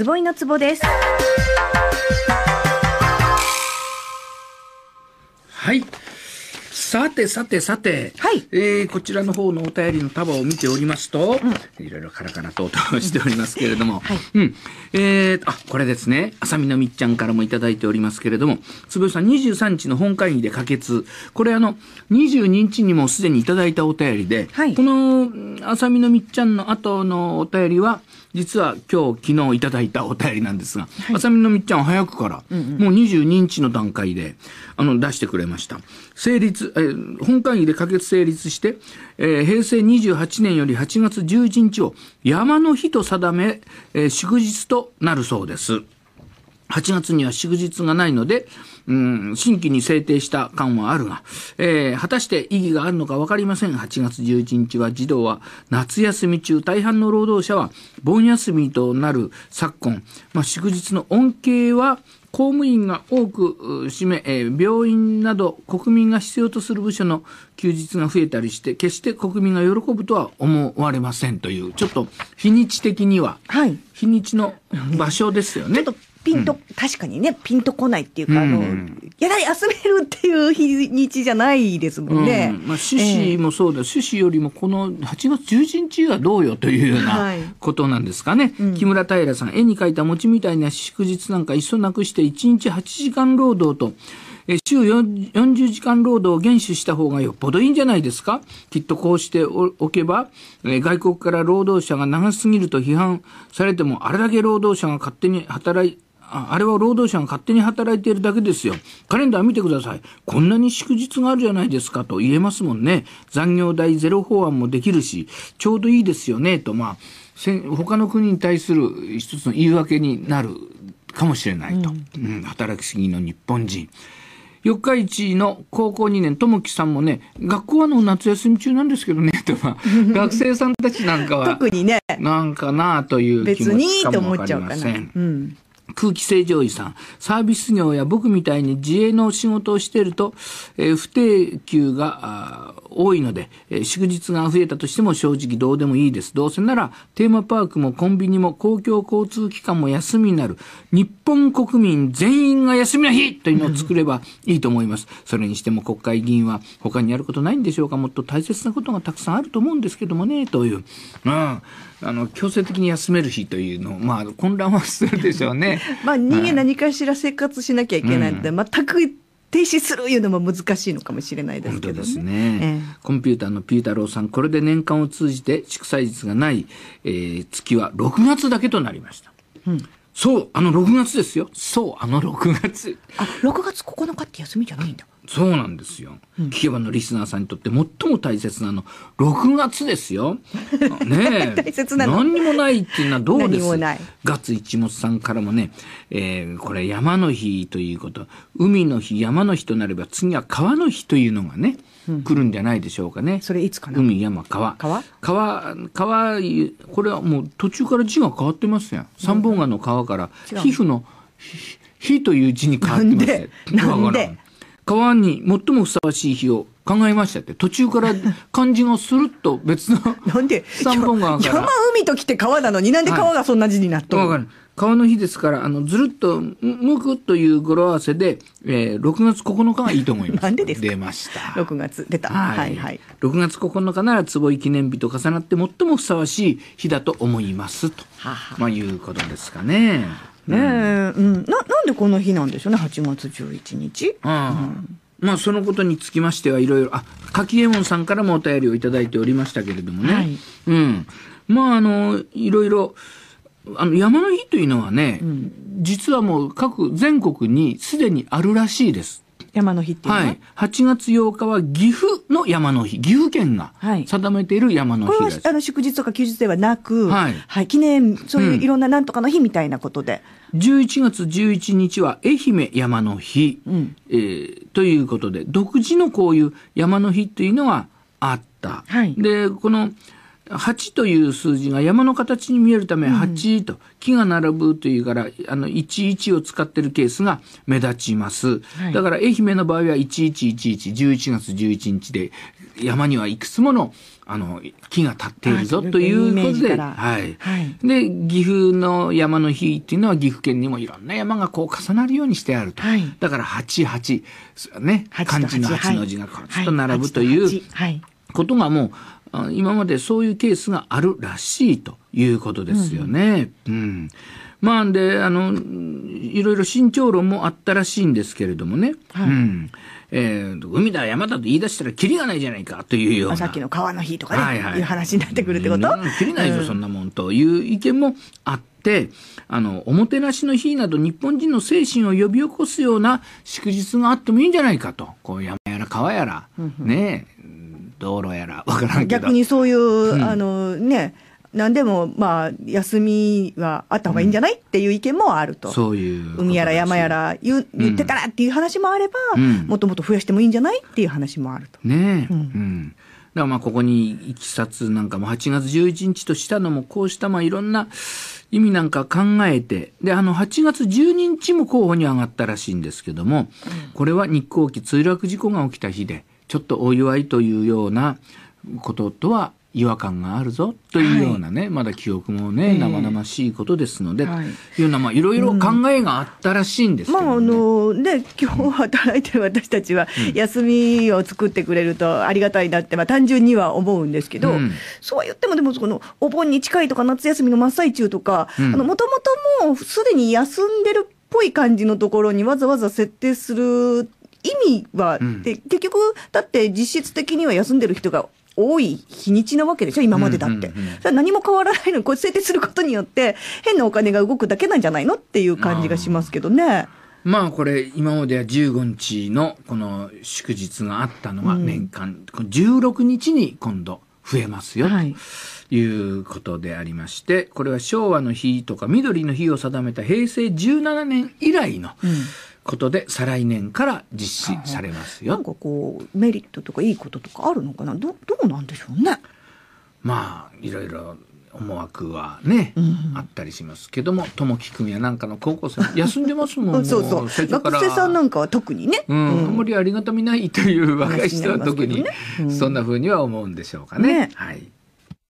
つぼいのつぼです。はい、さてさてさて、はい、えー、こちらの方のお便りの束を見ておりますと、うん、いろいろカラカラと音をしておりますけれども、はい、うん、えー、あ、これですね、あさみのみっちゃんからも頂いておりますけれども、つぶさん23日の本会議で可決、これあの、22日にもすでに頂いたお便りで、はい、このあさみのみっちゃんの後のお便りは、実は今日昨日いただいたお便りなんですが、あさみのみっちゃんは早くから、うんうん、もう22日の段階で、あの、出してくれました。成立、えー、本会議で可決成立して、えー、平成28年より8月11日を山の日と定め、えー、祝日となるそうです。8月には祝日がないので、うん、新規に制定した感はあるが、えー、果たして意義があるのか分かりません。8月11日は児童は夏休み中、大半の労働者は盆休みとなる昨今、まあ、祝日の恩恵は公務員が多く占め、えー、病院など国民が必要とする部署の休日が増えたりして、決して国民が喜ぶとは思われませんという、ちょっと日にち的には、はい、日にちの場所ですよね。ピンと、うん、確かにね、ピンとこないっていうか、あの、うん、やはり休めるっていう日にちじゃないですもんね。うん、まあ、趣旨もそうだ、えー、よりもこの8月11日はどうよというようなことなんですかね。はい、木村平さん、絵に描いた餅みたいな祝日なんかいっそなくして、1日8時間労働と、週40時間労働を厳守した方がよっぽどいいんじゃないですかきっとこうしておけば、外国から労働者が長すぎると批判されても、あれだけ労働者が勝手に働いあれは労働者が勝手に働いているだけですよ。カレンダー見てください。こんなに祝日があるじゃないですかと言えますもんね。残業代ゼロ法案もできるし、ちょうどいいですよねと、まあ、他の国に対する一つの言い訳になるかもしれないと。うん、うん、働きすぎの日本人。四日市の高校2年、も樹さんもね、学校はの夏休み中なんですけどね、とか、学生さんたちなんかは、特にね、なんかなという気持ちかもわかりません。別にと思っちゃうかな。うん空気清浄機さん、サービス業や僕みたいに自営の仕事をしていると、えー、不定休が多いので、えー、祝日が増えたとしても正直どうでもいいです。どうせならテーマパークもコンビニも公共交通機関も休みになる。日本国民全員が休みの日というのを作ればいいと思います。それにしても国会議員は他にやることないんでしょうかもっと大切なことがたくさんあると思うんですけどもね、という。うん。あの強制的に休める日というのまあ混乱はするでしょうね。まあ人間何かしら生活しなきゃいけないので、うん、全く停止するいうのも難しいのかもしれないですけど、ね、ですね、ええ、コンピューターのピータローさん、これで年間を通じて祝祭日がない、えー、月は6月だけとなりました。うん、そう、あの6月ですよ。そう、あの6月。あ、6月9日って休みじゃないんだ。そうなんですよ。聞けばのリスナーさんにとって最も大切なの、6月ですよ。ね大切なの。何にもないっていうのはどうですかガツ一物さんからもね、えー、これ山の日ということ、海の日、山の日となれば次は川の日というのがね、うん、来るんじゃないでしょうかね。それいつかな海、山、川。川川、川、これはもう途中から字が変わってますやん。三本川の川から、皮膚の、火という字に変わってます。なんで川に最もふさわしい日を考えましたって途中から 漢字がスルッと別の なんで三本がから山海と来て川なのになんで川がそんな字になったの、はい、川の日ですからあのずるっとむくという語呂合わせで、えー、6月9日がいいと思いますなんでですか出ました6月出たはい、はい、6月9日なら坪井記念日と重なって最もふさわしい日だと思いますと、まあ、いうことですかね。ねえ、うん、ななんでこの日なんでしょうね8月11日。うん、まあ、そのことにつきましてはいろいろ、あ、柿右衛門さんからもお便りをいただいておりましたけれどもね。はい、うん。まあ、あの、いろいろ、あの、山の日というのはね、うん、実はもう各全国にすでにあるらしいです。山の日っていうのは、はい、8月8日は岐阜の山の日岐阜県が定めている山の日です、はい、これはあの祝日とか休日ではなく、はい、はい、記念そういういろんななんとかの日みたいなことで、うん、11月11日は愛媛山の日、うん、えー、ということで独自のこういう山の日っていうのはあった、はい、でこの「8という数字が山の形に見えるため8と木が並ぶというから、あの11を使ってるケースが目立ちます、はい、だから愛媛の場合は1 1 1 1 1 1月11日で山にはいくつものあの木が立っているぞということで、はい、で岐阜の山の日っていうのは岐阜県にもいろんな山がこう重なるようにしてあると、はい、だから88ね漢字の8の字がこうずっと並ぶという。はいことがもう今までそういうケースがあるらしいということですよね。うん、うんまあであのいろいろ慎重論もあったらしいんですけれどもね、はい、うんえー、海だ山だと言い出したらきりがないじゃないかというようなさっきの川の日とかね、はいはい、いう話になってくるってこときりないぞ、うん、そんなもんという意見もあってあのおもてなしの日など日本人の精神を呼び起こすような祝日があってもいいんじゃないかとこう山やら川やら、うん、ね道路やらからんけど逆にそういう、うん、あのね何でもまあ休みはあった方がいいんじゃない、うん、っていう意見もあるとそういう海やら山やら言言ってたらっていう話もあれば、うん、もっともっと増やしてもいいんじゃないっていう話もあると。ねえ、うんだからまあここにいきさつなんかも8月11日としたのもこうしたまあいろんな意味なんか考えてであの8月12日も候補に上がったらしいんですけどもこれは日航機墜落事故が起きた日で。ちょっとお祝いというようなこととは違和感があるぞというようなね、はい、まだ記憶もね、えー、生々しいことですので、はい、いうのはまあ、いろいろ考えがあったらしいんですけど、ね、まあ、あのね、今日働いてる私たちは、休みを作ってくれるとありがたいなって、まあ、単純には思うんですけど、うん、そうは言っても、でも、このお盆に近いとか、夏休みの真っ最中とか、もともともうすでに休んでるっぽい感じのところにわざわざ設定する意味は、うん、結局だって実質的には休んでる人が多い日にちなわけでしょ今までだって、うんうんうん、何も変わらないのにこう制定することによって変なお金が動くだけなんじゃないのっていう感じがしますけどね。まあこれ今までは15日のこの祝日があったのは年間、16日に今度増えますよ、はい、ということでありましてこれは昭和の日とか緑の日を定めた平成17年以来の、ことで再来年から実施されますよ。なんかこうメリットとかいいこととかあるのかなどどうなんでしょうね。まあいろいろ思惑はね、うん、あったりしますけども友樹君やなんかの高校生休んでますもん そうそう学生さんなんかは特にね、うん、うん、あんまりありがたみないという若い人は特に、そんなふうには思うんでしょうかね。ねはい